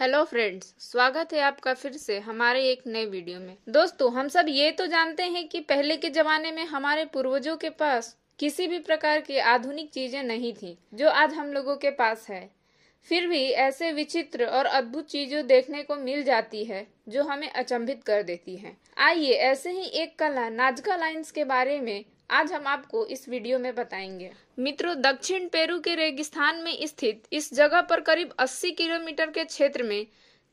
Hello friends स्वागत है आपका फिर से हमारे एक नए वीडियो में दोस्तों हम सब ये तो जानते हैं कि पहले के जमाने में हमारे पूर्वजों के पास किसी भी प्रकार की आधुनिक चीजें नहीं थी जो आज हम लोगों के पास है फिर भी ऐसे विचित्र और अद्भुत चीजों देखने को मिल जाती है जो हमें अचंभित कर देती है आइए ऐसे ही एक कला नाजका लाइंस के बारे में आज हम आपको इस वीडियो में बताएंगे मित्रों दक्षिण पेरू के रेगिस्तान में स्थित इस जगह पर करीब 80 किलोमीटर के क्षेत्र में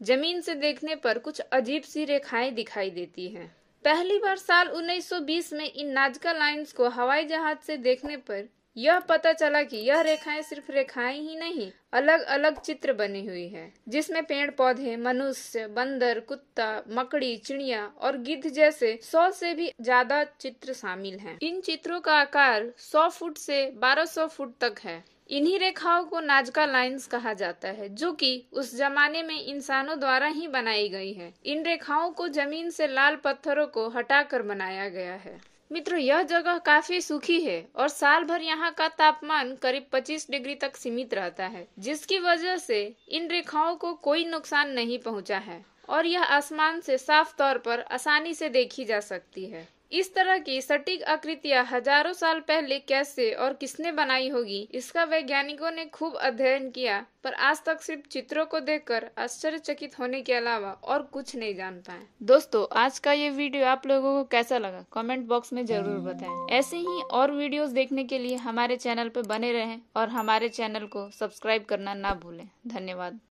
जमीन से देखने पर कुछ अजीब सी रेखाएं दिखाई देती हैं। पहली बार साल 1920 में इन नाजका लाइंस को हवाई जहाज से देखने पर यह पता चला कि यह रेखाएं सिर्फ रेखाएं ही नहीं अलग अलग चित्र बनी हुई है जिसमें पेड़ पौधे मनुष्य बंदर कुत्ता मकड़ी चिड़िया और गिद्ध जैसे सौ से भी ज्यादा चित्र शामिल हैं। इन चित्रों का आकार 100 फुट से 1200 फुट तक है इन्हीं रेखाओं को नाजका लाइंस कहा जाता है जो कि उस जमाने में इंसानों द्वारा ही बनाई गई है इन रेखाओं को जमीन से लाल पत्थरों को हटाकर बनाया गया है मित्रों यह जगह काफी सूखी है और साल भर यहाँ का तापमान करीब 25 डिग्री तक सीमित रहता है जिसकी वजह से इन रेखाओं को कोई नुकसान नहीं पहुँचा है और यह आसमान से साफ तौर पर आसानी से देखी जा सकती है इस तरह की सटीक आकृतियाँ हजारों साल पहले कैसे और किसने बनाई होगी इसका वैज्ञानिकों ने खूब अध्ययन किया पर आज तक सिर्फ चित्रों को देखकर आश्चर्यचकित होने के अलावा और कुछ नहीं जान पाए दोस्तों आज का ये वीडियो आप लोगों को कैसा लगा कमेंट बॉक्स में जरूर बताएं। ऐसे ही और वीडियोस देखने के लिए हमारे चैनल पर बने रहें और हमारे चैनल को सब्सक्राइब करना ना भूलें धन्यवाद